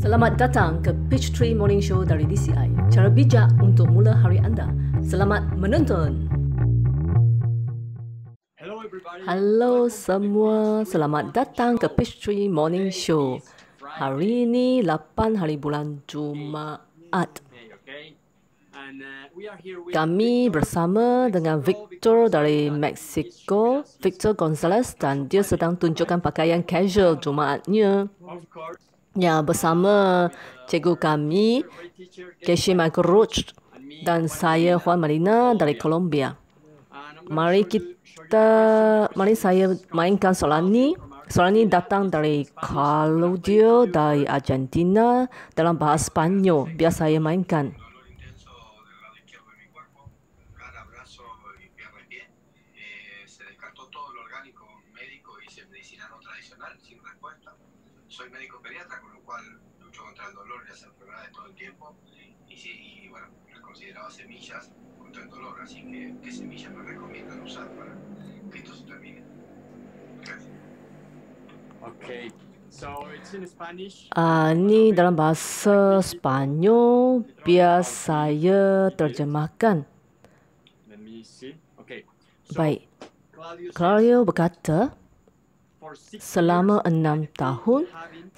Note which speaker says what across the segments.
Speaker 1: Selamat datang ke Pitch Tree Morning Show dari DCI. Cara bijak untuk mula hari anda. Selamat menonton. Hello semua. Selamat datang ke Pitch Tree Morning Show. Hari ini 8 hari bulan Jumaat. Uh, Kami bersama dengan Victor dari Mexico, Victor Gonzalez dan dia sedang tunjukkan pakaian casual Jumaatnya. Ya, bersama cikgu kami, Keshi Makroch dan saya Juan Marina dari Colombia. Mari kita, mari saya mainkan soalan ini. Soalan ini datang dari Claudio dari Argentina dalam bahasa Spanyol. Biar saya mainkan. Okay. ini ah, dalam bahasa Spanyol biar saya terjemahkan. Baik. Claudio berkata, selama enam tahun,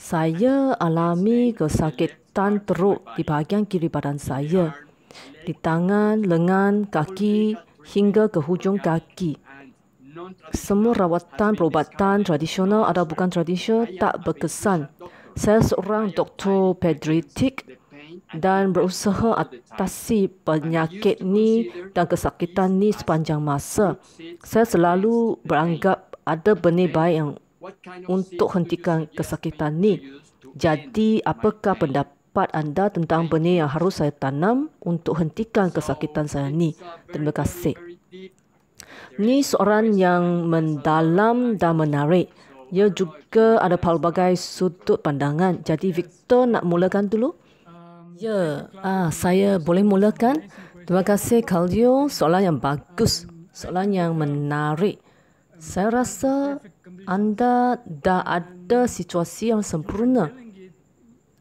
Speaker 1: saya alami kesakitan teruk di bahagian kiri badan saya, di tangan, lengan, kaki hingga ke hujung kaki. Semua rawatan perubatan tradisional atau bukan tradisional tak berkesan. Saya seorang doktor pediatrik dan berusaha atasi penyakit ni dan kesakitan ni sepanjang masa. Saya selalu beranggap ada benih baik yang untuk hentikan kesakitan ni. Jadi, apakah pendapat anda tentang benih yang harus saya tanam untuk hentikan kesakitan saya ni? Terima kasih. Ini seorang yang mendalam dan menarik. Ia juga ada pelbagai sudut pandangan. Jadi Victor nak mulakan dulu? Ya, ah, saya boleh mulakan. Terima kasih Claudio. Soalan yang bagus. Soalan yang menarik. Saya rasa anda dah ada situasi yang sempurna.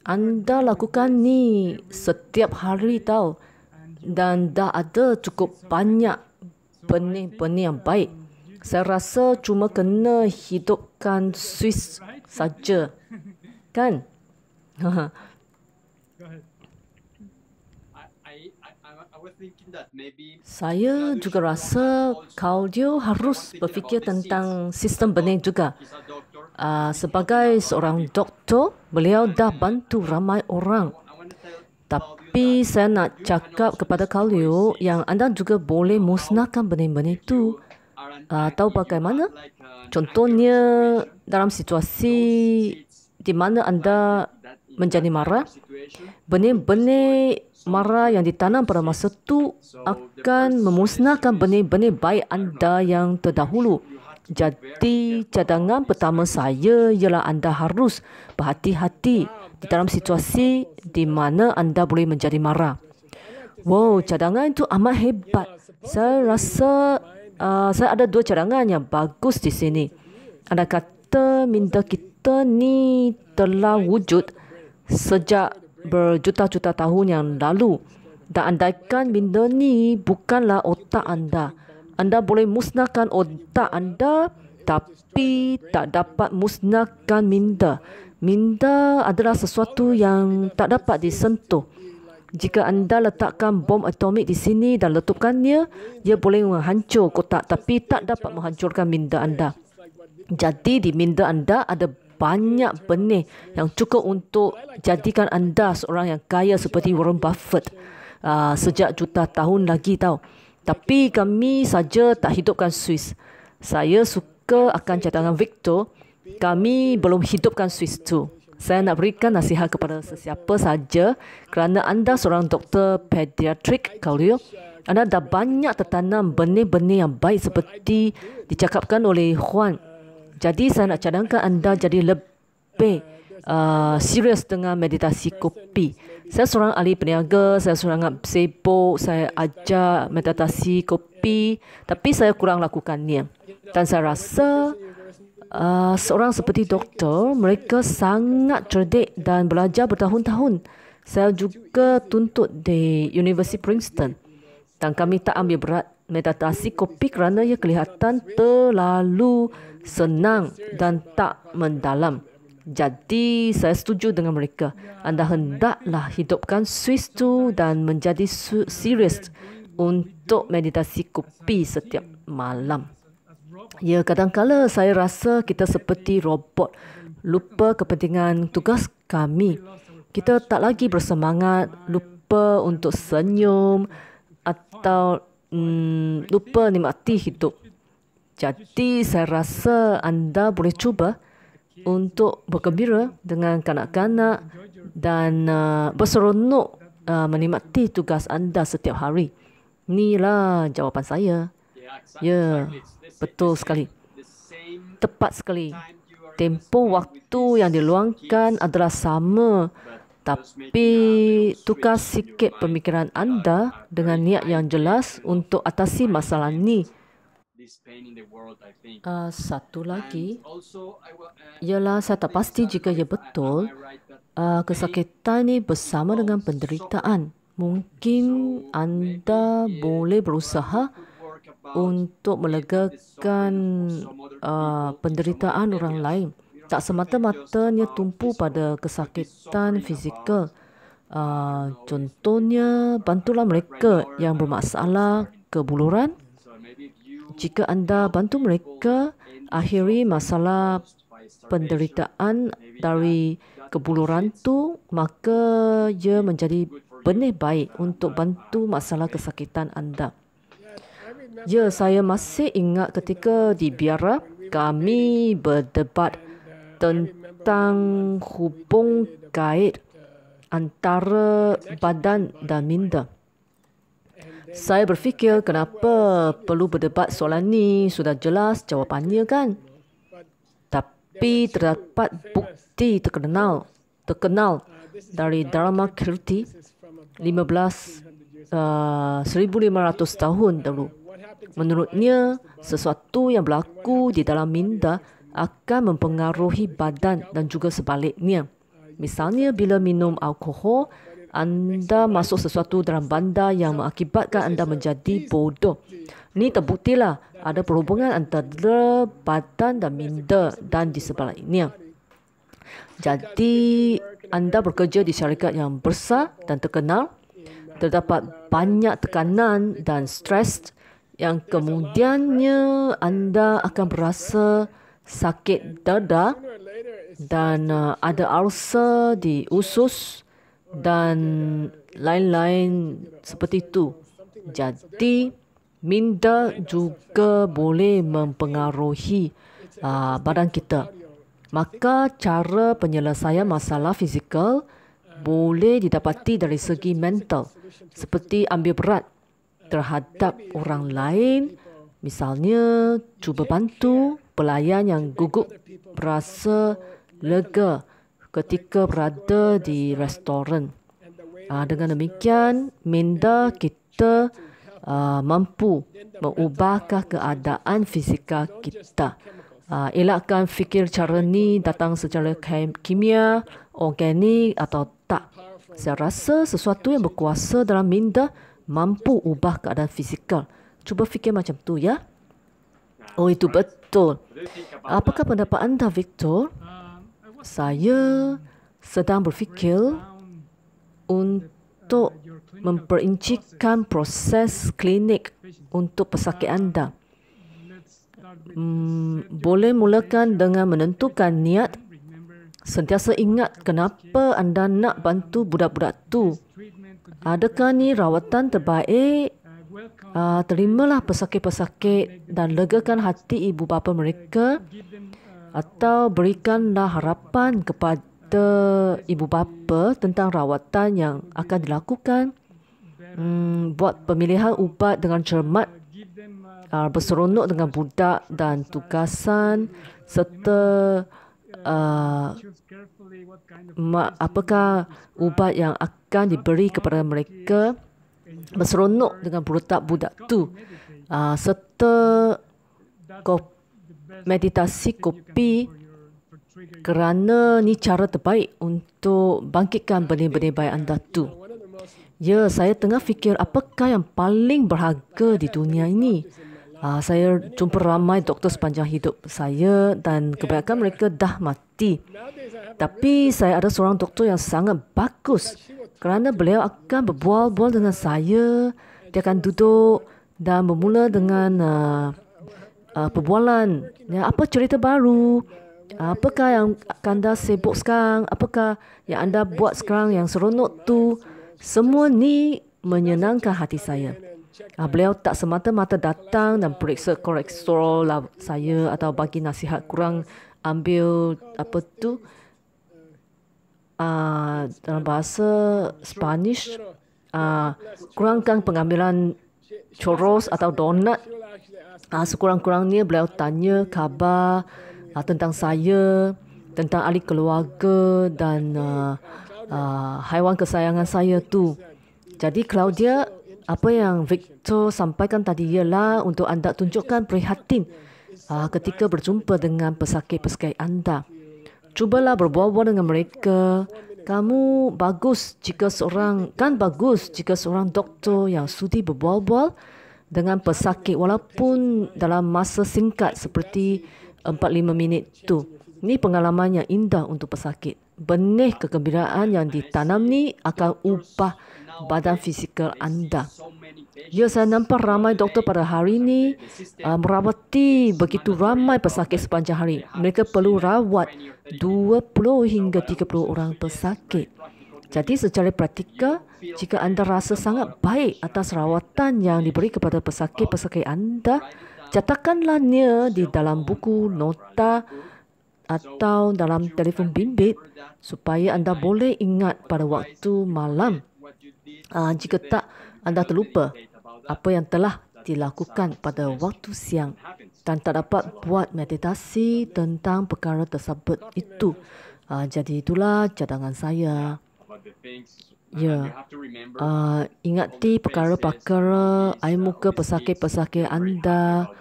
Speaker 1: Anda lakukan ni setiap hari tahu dan dah ada cukup banyak pening-pening yang baik. Saya rasa cuma kena hidupkan Swiss saja. Kan? Saya juga rasa kau dia harus berfikir tentang sistem benih juga. Uh, sebagai seorang doktor, beliau dah bantu ramai orang. Tapi tapi saya nak cakap kepada Khalil yang anda juga boleh musnahkan benih-benih itu atau ah, bagaimana? Contohnya dalam situasi di mana anda menjadi marah, benih-benih marah yang ditanam pada masa itu akan memusnahkan benih-benih baik anda yang terdahulu. Jadi cadangan pertama saya ialah anda harus berhati-hati dalam situasi di mana anda boleh menjadi marah. Wow, cadangan itu amat hebat. Saya rasa uh, saya ada dua cadangan yang bagus di sini. Anda kata minda kita ni telah wujud sejak berjuta-juta tahun yang lalu. Dan andaikan minda ni bukanlah otak anda. Anda boleh musnahkan otak anda tapi tak dapat musnahkan minda. Minda adalah sesuatu yang tak dapat disentuh. Jika anda letakkan bom atomik di sini dan letupkannya, ia boleh menghancur kotak tapi tak dapat menghancurkan minda anda. Jadi di minda anda ada banyak benih yang cukup untuk jadikan anda seorang yang kaya seperti Warren Buffett uh, sejak juta tahun lagi tahu. Tapi kami saja tak hidupkan Swiss. Saya suka akan cadangan Victor kami belum hidupkan Swiss itu. Saya nak berikan nasihat kepada sesiapa saja kerana anda seorang doktor pediatrik, Kaulio. Anda dah banyak tertanam benih-benih yang baik seperti dicakapkan oleh Juan. Jadi saya nak cadangkan anda jadi lebih Uh, serius dengan meditasi kopi. Saya seorang ahli peniaga, saya seorang sibuk, saya ajar meditasi kopi, tapi saya kurang lakukannya. Dan saya rasa Ah, seorang seperti doktor, mereka sangat cerdik dan belajar bertahun-tahun. Saya juga tuntut di University Princeton dan kami tak ambil berat meditasi kopi kerana ia kelihatan terlalu senang dan tak mendalam. Jadi saya setuju dengan mereka. Anda hendaklah hidupkan Swiss tu dan menjadi serius untuk meditasi kopi setiap malam. Ya, kadangkala saya rasa kita seperti robot lupa kepentingan tugas kami. Kita tak lagi bersemangat, lupa untuk senyum atau hmm, lupa nikmati hidup. Jadi saya rasa anda boleh cuba untuk bergembira dengan kanak-kanak dan uh, berseronok uh, menikmati tugas anda setiap hari. Inilah jawapan saya. Ya. Yeah. Betul sekali. Tepat sekali. Tempoh waktu yang diluangkan adalah sama. Tapi tukar sikit pemikiran anda dengan niat yang jelas untuk atasi masalah ini. Uh, ah, satu lagi, ialah uh, saya tak pasti jika ia ya betul, uh, kesakitan ini bersama dengan penderitaan. Mungkin anda boleh berusaha untuk melegakan uh, penderitaan orang lain. Tak semata-matanya tumpu pada kesakitan fizikal. Uh, contohnya, bantulah mereka yang bermasalah kebuluran. Jika anda bantu mereka akhiri masalah penderitaan dari kebuluran tu, maka ia menjadi benih baik untuk bantu masalah kesakitan anda. Ya, saya masih ingat ketika di biara kami berdebat tentang hubung kait antara badan dan minda. Saya berfikir kenapa perlu berdebat soalan ini sudah jelas jawapannya kan? Tapi terdapat bukti terkenal terkenal dari Dharma Kirti 15 uh, 1500 tahun dahulu. Menurutnya, sesuatu yang berlaku di dalam minda akan mempengaruhi badan dan juga sebaliknya. Misalnya, bila minum alkohol, anda masuk sesuatu dalam bandar yang mengakibatkan anda menjadi bodoh. Ini terbuktilah ada perhubungan antara badan dan minda dan di sebaliknya. Jadi, anda bekerja di syarikat yang besar dan terkenal, terdapat banyak tekanan dan stres yang kemudiannya anda akan berasa sakit dada dan uh, ada ulcer di usus dan lain-lain seperti itu. Jadi minda juga boleh mempengaruhi uh, badan kita. Maka cara penyelesaian masalah fizikal boleh didapati dari segi mental seperti ambil berat terhadap orang lain. Misalnya, cuba bantu pelayan yang gugup berasa lega ketika berada di restoran. Ah, dengan demikian, minda kita ah, mampu mengubahkan keadaan fizikal kita. Ah, elakkan fikir cara ni datang secara kimia, organik atau tak. Saya rasa sesuatu yang berkuasa dalam minda mampu ubah keadaan fizikal. Cuba fikir macam tu ya. Oh itu betul. Apakah pendapat anda Victor? Saya sedang berfikir untuk memperincikan proses klinik untuk pesakit anda. Hmm, boleh mulakan dengan menentukan niat. Sentiasa ingat kenapa anda nak bantu budak-budak tu. Adakah ni rawatan terbaik? Uh, terimalah pesakit-pesakit dan legakan hati ibu bapa mereka atau berikanlah harapan kepada ibu bapa tentang rawatan yang akan dilakukan. Hmm, buat pemilihan ubat dengan cermat, uh, berseronok dengan budak dan tugasan serta uh, apakah ubat yang akan diberi kepada mereka berseronok dengan perutak budak tu uh, serta kop, meditasi kopi kerana ni cara terbaik untuk bangkitkan benih-benih baik anda tu. Ya, saya tengah fikir apakah yang paling berharga di dunia ini. Uh, saya jumpa ramai doktor sepanjang hidup saya dan kebanyakan mereka dah mati. Tapi saya ada seorang doktor yang sangat bagus kerana beliau akan berbual-bual dengan saya. Dia akan duduk dan bermula dengan uh, uh, perbualan. Ya, apa cerita baru? Apakah yang anda sibuk sekarang? Apakah yang anda buat sekarang yang seronok tu? Semua ni menyenangkan hati saya. Uh, beliau tak semata-mata datang dan periksa kolesterol lah saya atau bagi nasihat kurang ambil apa tu uh, dalam bahasa Spanish uh, kurangkan pengambilan churros atau donat uh, sekurang-kurangnya beliau tanya khabar uh, tentang saya tentang ahli keluarga dan uh, uh, haiwan kesayangan saya tu jadi Claudia apa yang Victor sampaikan tadi ialah untuk anda tunjukkan prihatin ah, ketika berjumpa dengan pesakit-pesakit anda. Cubalah berbual-bual dengan mereka. Kamu bagus jika seorang kan bagus jika seorang doktor yang sudi berbual-bual dengan pesakit walaupun dalam masa singkat seperti 4-5 minit tu. Ini pengalaman yang indah untuk pesakit. Benih kegembiraan yang ditanam ni akan ubah badan fizikal anda. Ya, saya nampak ramai doktor pada hari ini uh, merawati begitu ramai pesakit sepanjang hari. Mereka perlu rawat 20 hingga 30 orang pesakit. Jadi secara praktikal, jika anda rasa sangat baik atas rawatan yang diberi kepada pesakit-pesakit anda, catatkanlah dia di dalam buku nota atau dalam telefon bimbit supaya anda boleh ingat pada waktu malam uh, jika tak anda terlupa apa yang telah dilakukan pada waktu siang dan tak dapat buat meditasi tentang perkara tersebut itu. Uh, jadi itulah cadangan saya. Ya, yeah. uh, ingati perkara-perkara air muka pesakit-pesakit anda.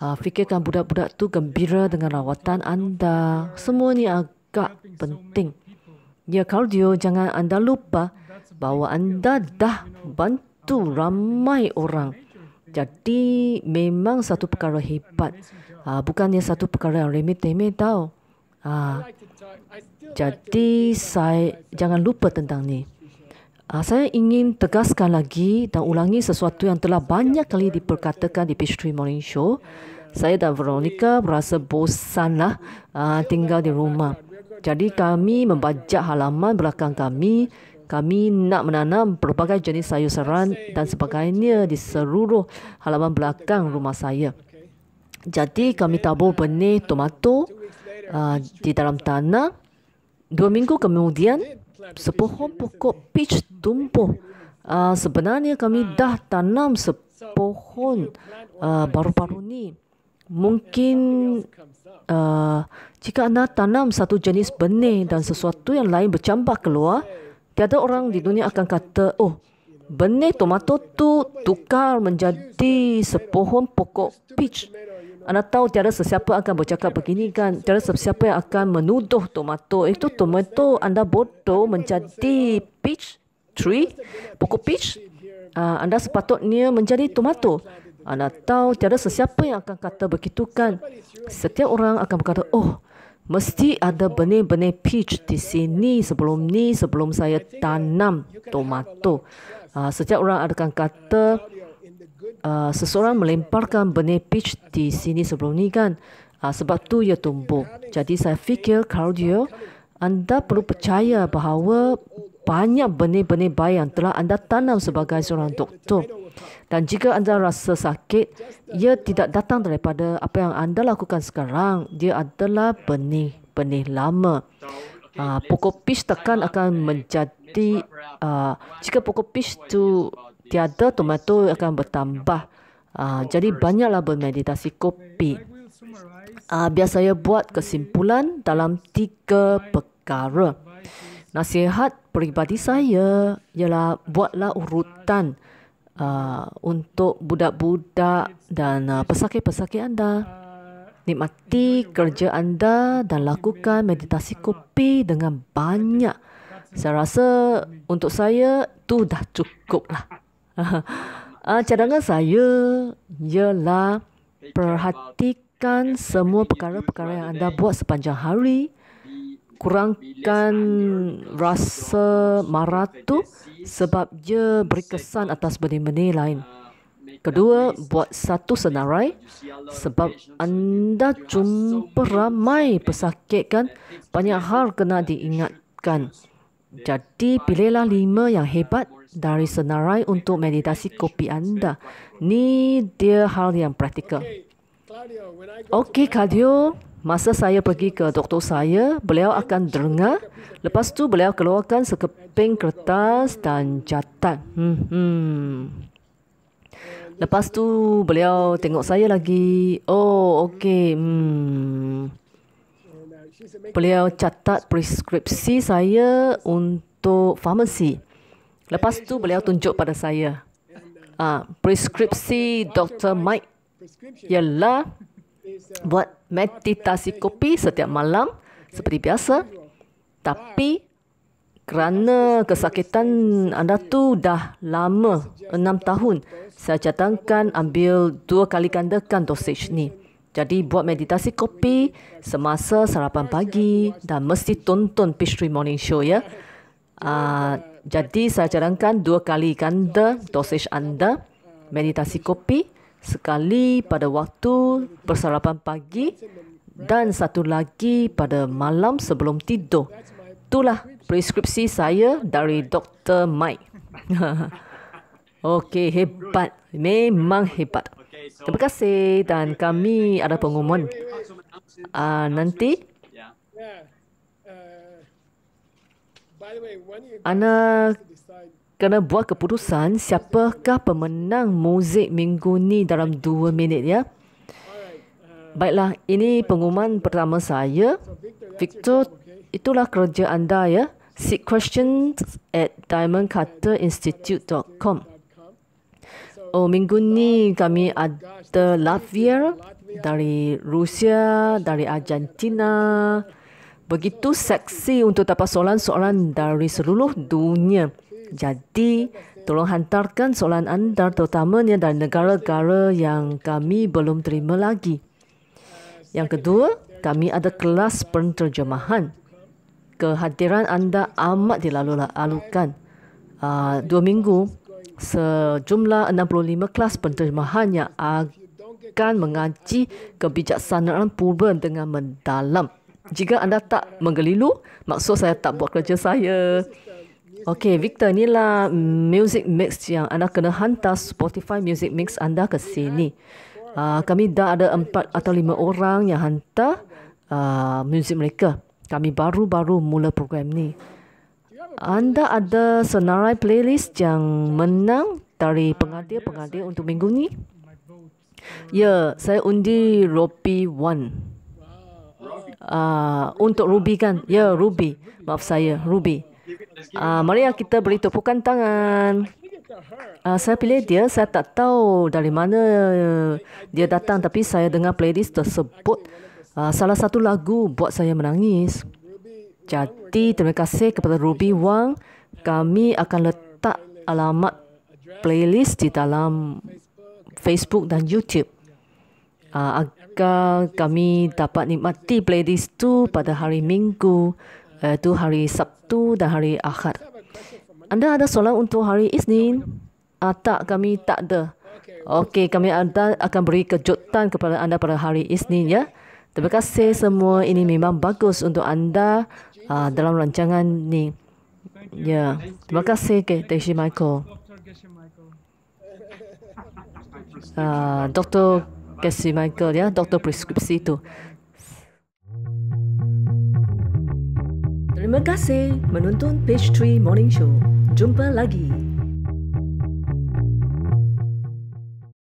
Speaker 1: Uh, fikirkan budak-budak tu gembira dengan rawatan anda. Semua ni agak penting. Ya, yeah, kardio, jangan anda lupa uh, bahawa anda dah bantu ramai orang. Jadi memang satu perkara hebat. Ah bukannya satu perkara yang remeh temeh tau. Ah jadi saya jangan lupa tentang ni. Ah saya ingin tegaskan lagi dan ulangi sesuatu yang telah banyak kali diperkatakan di Pitchtree Morning Show. Saya dan Veronica merasa bosanlah ah, tinggal di rumah. Jadi kami membajak halaman belakang kami kami nak menanam pelbagai jenis sayur-sayuran dan sebagainya di seluruh halaman belakang rumah saya. Jadi kami tabur benih tomato uh, di dalam tanah. Dua minggu kemudian, sepohon pokok peach tumbuh. Uh, sebenarnya kami dah tanam sepohon uh, baru-baru ni. Mungkin uh, jika anda tanam satu jenis benih dan sesuatu yang lain bercampak keluar, tiada orang di dunia akan kata, oh, benih tomato tu tukar menjadi sepohon pokok peach. Anda tahu tiada sesiapa akan bercakap begini kan? Tiada sesiapa yang akan menuduh tomato. Itu tomato anda bodoh menjadi peach tree, pokok peach. Uh, ah, anda sepatutnya menjadi tomato. Anda tahu tiada sesiapa yang akan kata begitu kan? Setiap orang akan berkata, oh, mesti ada benih-benih peach di sini sebelum ni sebelum saya tanam tomato. Uh, ah, sejak orang akan kata uh, seseorang melemparkan benih peach di sini sebelum ni kan uh, sebab tu ia tumbuh. Jadi saya fikir kalau dia anda perlu percaya bahawa banyak benih-benih baik yang telah anda tanam sebagai seorang doktor. Dan jika anda rasa sakit, ia tidak datang daripada apa yang anda lakukan sekarang. Dia adalah benih-benih lama. Uh, pokok pis tekan akan menjadi, uh, jika pokok pis itu tiada, tomato akan bertambah. Uh, jadi banyaklah bermeditasi kopi. Uh, biar saya buat kesimpulan dalam tiga perkara nasihat peribadi saya ialah buatlah urutan uh, untuk budak-budak dan uh, pesakit-pesakit anda. Nikmati kerja anda dan lakukan meditasi kopi dengan banyak. Saya rasa untuk saya tu dah cukup lah. Uh, ah, cadangan saya ialah perhatikan semua perkara-perkara yang anda buat sepanjang hari kurangkan rasa marah tu sebab dia berkesan atas benih-benih lain. Kedua, buat satu senarai sebab anda jumpa ramai pesakit kan, banyak hal kena diingatkan. Jadi, pilihlah lima yang hebat dari senarai untuk meditasi kopi anda. Ni dia hal yang praktikal. Okey, Claudio. Okay, Claudio. Masa saya pergi ke doktor saya, beliau akan dengar. Lepas tu beliau keluarkan sekeping kertas dan catat. Hmm, hmm. Lepas tu beliau tengok saya lagi. Oh, okey. Hmm. Beliau catat preskripsi saya untuk farmasi. Lepas tu beliau tunjuk pada saya. Ah, preskripsi Dr. Mike ialah buat meditasi kopi setiap malam seperti biasa. Tapi kerana kesakitan anda tu dah lama, enam tahun, saya cadangkan ambil dua kali gandakan dosis ni. Jadi buat meditasi kopi semasa sarapan pagi dan mesti tonton Pistry Morning Show ya. Uh, jadi saya cadangkan dua kali ganda dosis anda meditasi kopi sekali pada waktu persarapan pagi dan satu lagi pada malam sebelum tidur. Itulah preskripsi saya dari Dr. Mike. Okey, hebat. Memang hebat. Terima kasih dan kami ada pengumuman. Ah, ya. Uh, nanti anak kena buat keputusan siapakah pemenang muzik minggu ni dalam dua minit ya. Baiklah, ini pengumuman pertama saya. Victor, itulah kerja anda ya. Seek questions at diamondcutterinstitute.com. Oh, minggu ni kami ada Latvia dari Rusia, dari Argentina. Begitu seksi untuk dapat soalan-soalan dari seluruh dunia. Jadi, tolong hantarkan soalan anda terutamanya dari negara-negara yang kami belum terima lagi. Yang kedua, kami ada kelas penterjemahan. Kehadiran anda amat dilalu-lalukan. Ah, dua minggu, sejumlah 65 kelas penterjemahan yang akan mengaji kebijaksanaan purba dengan mendalam. Jika anda tak menggelilu, maksud saya tak buat kerja saya. Okey, Victor, ni lah music mix yang anda kena hantar Spotify music mix anda ke sini. Uh, kami dah ada empat atau lima orang yang hantar uh, music mereka. Kami baru-baru mula program ni. Anda ada senarai playlist yang menang dari pengadil-pengadil untuk minggu ni? Ya, saya undi Ropi One. Uh, untuk Ruby kan? Ya, Ruby. Maaf saya, Ruby. Uh, mari lah kita beri tepukan tangan. Uh, saya pilih dia, saya tak tahu dari mana dia datang tapi saya dengar playlist tersebut. Uh, salah satu lagu buat saya menangis. Jadi terima kasih kepada Ruby Wang. Kami akan letak alamat playlist di dalam Facebook dan YouTube. Uh, agar kami dapat nikmati playlist itu pada hari Minggu itu eh, hari Sabtu dan hari Ahad. Anda ada solat untuk hari Isnin? Uh, tak, kami tak ada. Okey, kami ada akan beri kejutan kepada anda pada hari Isnin ya. Terima kasih semua. Ini memang bagus untuk anda uh, dalam rancangan ni. Ya, terima kasih ke Deshi Michael. Uh, Dr. Gessie Michael, ya, yeah, Dr. Prescripsi itu. Terima kasih menonton Page 3 Morning Show. Jumpa lagi.